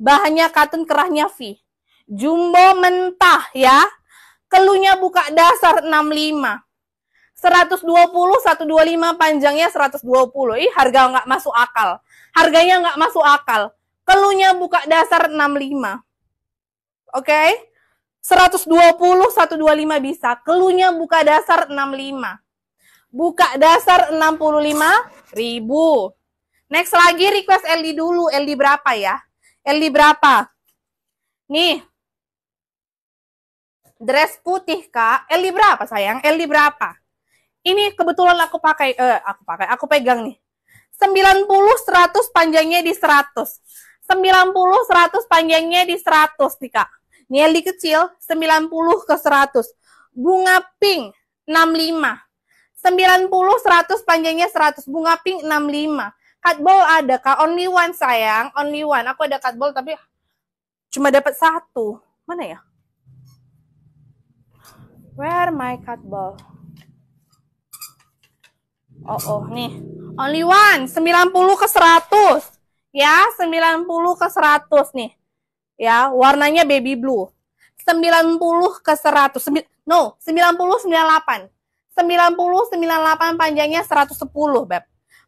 Bahannya katun kerahnya V. Jumbo mentah ya. Kelunya buka dasar 65. 120, 125, panjangnya 120. Ih, harga nggak masuk akal. Harganya nggak masuk akal. Kelunya buka dasar 65. Oke? Okay? 120, 125 bisa. Kelunya buka dasar 65. Buka dasar 65 ribu. Next lagi request LD dulu. LD berapa ya? Eli berapa? Nih. Dress putih, Kak. Eli berapa, sayang? Eli berapa? Ini kebetulan aku pakai eh aku pakai, aku pegang nih. 90 100 panjangnya di 100. 90 100 panjangnya di 100 nih, Kak. Ini Eli kecil 90 ke 100. Bunga pink 65. 90 100 panjangnya 100. Bunga pink 65. Cutball ada kak, only one sayang, only one. Aku ada cutball tapi cuma dapat satu. Mana ya? Where my cutball? Oh, oh, nih. Only one, 90 ke 100. Ya, 90 ke 100 nih. Ya, warnanya baby blue. 90 ke 100. Sembi no, 90 98. 90 98 panjangnya 110, Beb.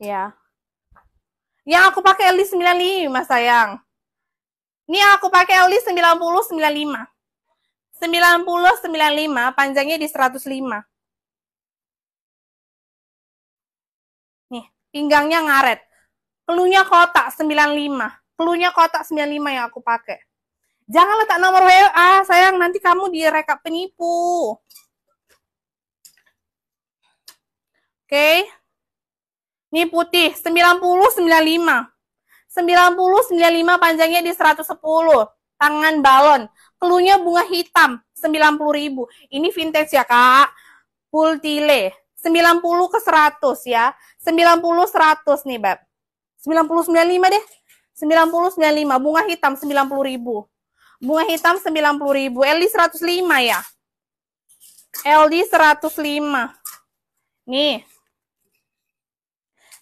Ya. Yang aku pakai l 95 sayang. Ini yang aku pakai l 90 95. 90 95 panjangnya di 105. Nih, pinggangnya ngaret. Kelunya kotak 95. Kelunya kotak 95 yang aku pakai. Jangan letak nomor WA, sayang. Nanti kamu direkap penipu. Oke. Okay. Ini putih, 90, 95. 90, 95 panjangnya di 110. Tangan balon. Kelunya bunga hitam, 90 ribu. Ini vintage ya, Kak. Pultile. 90 ke 100 ya. 90, 100 nih, Beb. 90, 95 deh. 90, 95. Bunga hitam, 90 ribu. Bunga hitam, 90 ribu. LD 105 ya. LD 105. Nih,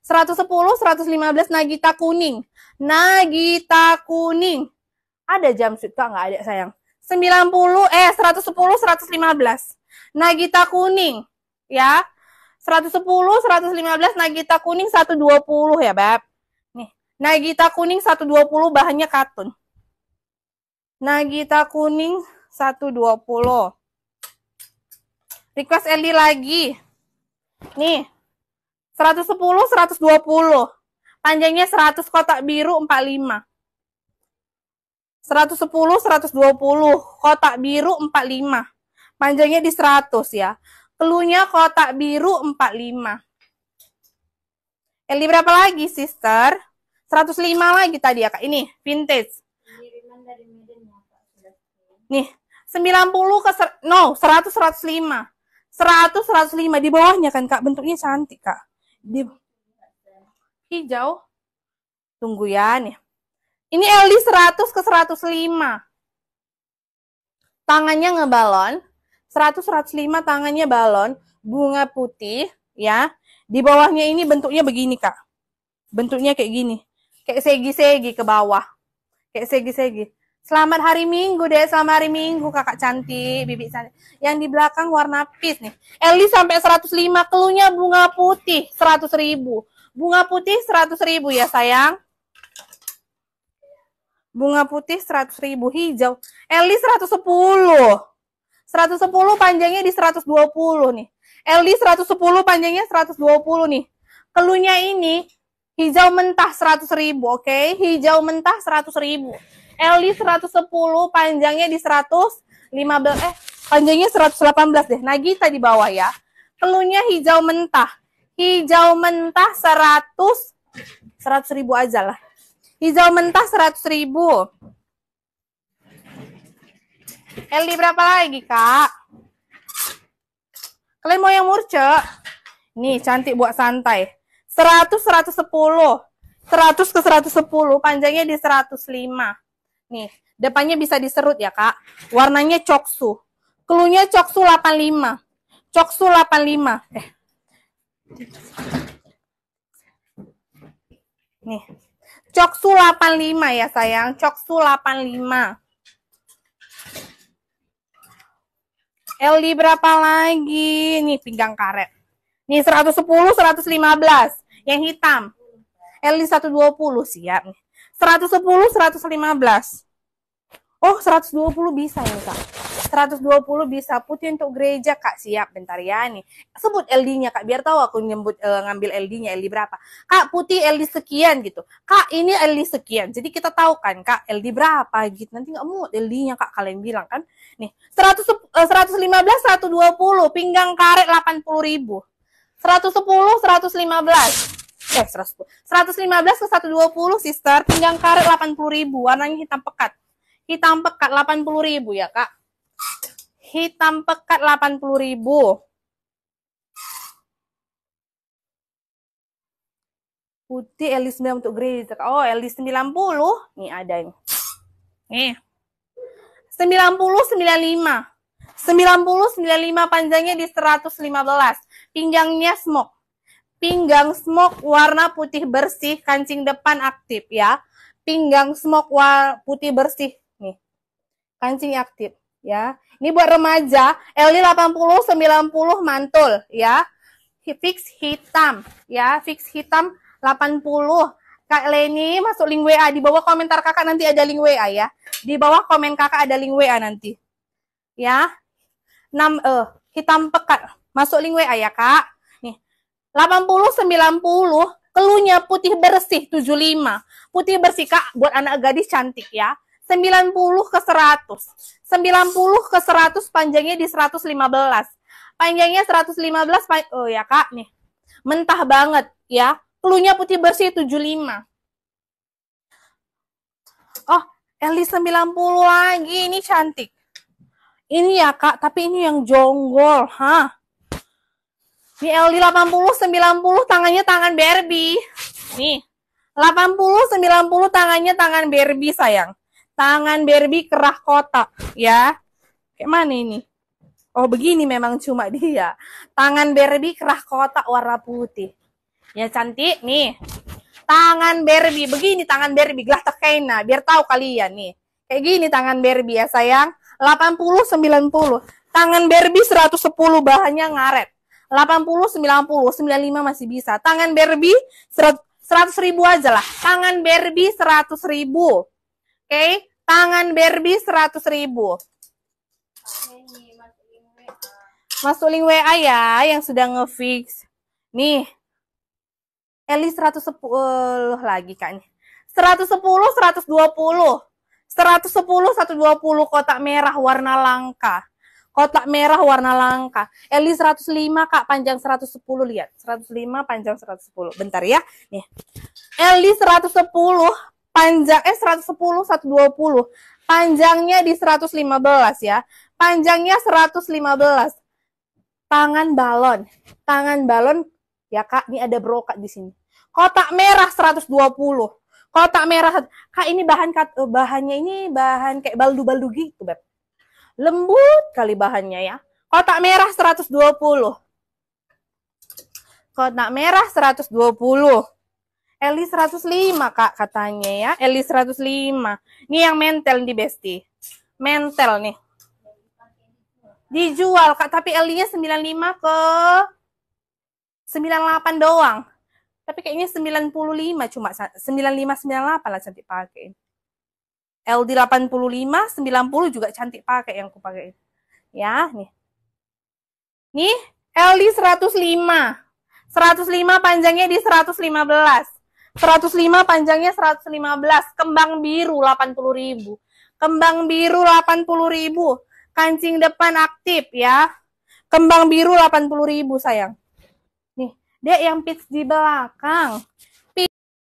110, 115 Nagita kuning. Nagita kuning. Ada jam suka nggak ada sayang? 90 eh 110 115. Nagita kuning ya. 110 115 Nagita kuning 120 ya, Beb. Nih, Nagita kuning 120 bahannya katun. Nagita kuning 120. Request Eli lagi. Nih, 110, 120. Panjangnya 100 kotak biru 45. 110, 120, kotak biru 45. Panjangnya di 100 ya. Keluhnya kotak biru 45. Eli berapa lagi, sister? 105 lagi tadi ya, Kak. Ini, vintage. Ya, Nih, 90 ke, no, 100, 105. 100, 105. Di bawahnya kan, Kak. Bentuknya cantik, Kak di hijau. Tunggu ya nih. Ini LD 100 ke 105. Tangannya ngebalon. 100 105 tangannya balon, bunga putih ya. Di bawahnya ini bentuknya begini, Kak. Bentuknya kayak gini. Kayak segi-segi ke bawah. Kayak segi-segi. Selamat hari Minggu deh, selamat hari Minggu kakak cantik, bibi cantik. Yang di belakang warna peach nih. Eli sampai 105, keluhnya bunga putih 100 ribu. Bunga putih 100 ribu ya sayang. Bunga putih 100 ribu, hijau. Eli 110. 110 panjangnya di 120 nih. Eli 110 panjangnya 120 nih. Keluhnya ini hijau mentah 100 ribu, oke? Okay? Hijau mentah 100 ribu. Eli 110, panjangnya di 115 eh panjangnya 118 deh. Nagita di bawah ya. Pelunya hijau mentah. Hijau mentah 100 100 ribu aja lah. Hijau mentah 100 ribu. Eli berapa lagi kak? Kalian mau yang murce? Nih cantik buat santai. 100, 110. 100 ke 110, panjangnya di 105. Nih, depannya bisa diserut ya, Kak. Warnanya coksu. Klunya coksu 85. Coksu 85. Eh. Nih. Coksu 85 ya, sayang. Coksu 85. Eli berapa lagi? Nih, pinggang karet. Nih, 110, 115. Yang hitam. Eli 120, siap. Nih. 110, 115. Oh, 120 bisa ya, Kak. 120 bisa putih untuk gereja, Kak. Siap, bentar ya nih. Sebut LD-nya, Kak, biar tahu aku nyebut, uh, ngambil LD-nya, LD berapa. Kak, putih LD sekian gitu. Kak, ini LD sekian. Jadi kita tahu kan, Kak, LD berapa gitu. Nanti nggak mau LD-nya, Kak, kalian bilang kan. Nih, 100, uh, 115, 120, pinggang karet 80 ribu. 110, 115 eh 110. 115 ke 120 sister, pinggang karet 80 ribu, warnanya hitam pekat. Hitam pekat 80 ribu ya kak. Hitam pekat 80 ribu. Putih L9 untuk gereja. Oh, L90. Nih ada ini. Nih. 90 95. 90 95 panjangnya di 115. Pinggangnya smoke. Pinggang smoke warna putih bersih, kancing depan aktif ya. Pinggang smoke warna putih bersih nih. Kancing aktif ya. Ini buat remaja, LD 80 90 mantul ya. Fix hitam ya, fix hitam 80. Kak Leni masuk link WA di bawah komentar Kakak nanti ada link WA ya. Di bawah komen Kakak ada link WA nanti. Ya. 6 eh hitam pekat. Masuk link WA ya, Kak. 80 90 keluhnya putih bersih 75. Putih bersih Kak buat anak gadis cantik ya. 90 ke 100. 90 ke 100 panjangnya di 115. Panjangnya 115 pan oh ya Kak nih. Mentah banget ya. Keluhnya putih bersih 75. Oh, Eli 90 lagi ini cantik. Ini ya Kak, tapi ini yang jonggol, hah? Ini LD 80 90 tangannya tangan Barbie. Nih. 80 90 tangannya tangan Barbie sayang. Tangan Barbie kerah kotak ya. Kayak mana ini? Oh, begini memang cuma dia. Tangan Barbie kerah kotak warna putih. Ya cantik nih. Tangan Barbie begini tangan Barbie gelas tekena biar tahu kalian nih. Kayak gini tangan Barbie ya sayang. 80 90. Tangan Barbie 110 bahannya ngaret. 80, 90, 95 masih bisa. Tangan Barbie 100 ribu aja lah. Tangan Barbie 100 ribu. Oke, okay? tangan Barbie 100 ribu. Masuk link WA ya yang sudah ngefix. Nih. Eli 110 lagi kan. 110, 120. 110, 120 kotak merah warna langka kotak merah warna langka. Eli 105 Kak, panjang 110 lihat. 105 panjang 110. Bentar ya. Nih. Eli 110 panjang eh 110 120. Panjangnya di 115 ya. Panjangnya 115. Tangan balon. Tangan balon ya Kak, ini ada brokat di sini. Kotak merah 120 kotak merah kak ini bahan eh, bahannya ini bahan kayak baldu baldu gitu beb Lembut kali bahannya ya. Kotak merah 120. Kotak merah 120. Eli 105 kak katanya ya. Eli 105. Ini yang mentel di Besti. Mentel nih. Dijual kak. Tapi Elinya 95 ke 98 doang. Tapi kayaknya 95 cuma. 95, 98 lah cantik pakai. LD 85, 90 juga cantik pakai yang aku pakai. Ya, nih. Nih, LD 105. 105 panjangnya di 115. 105 panjangnya 115, kembang biru 80.000. Kembang biru 80.000. Kancing depan aktif ya. Kembang biru 80.000 sayang. Nih, dia yang pits di belakang.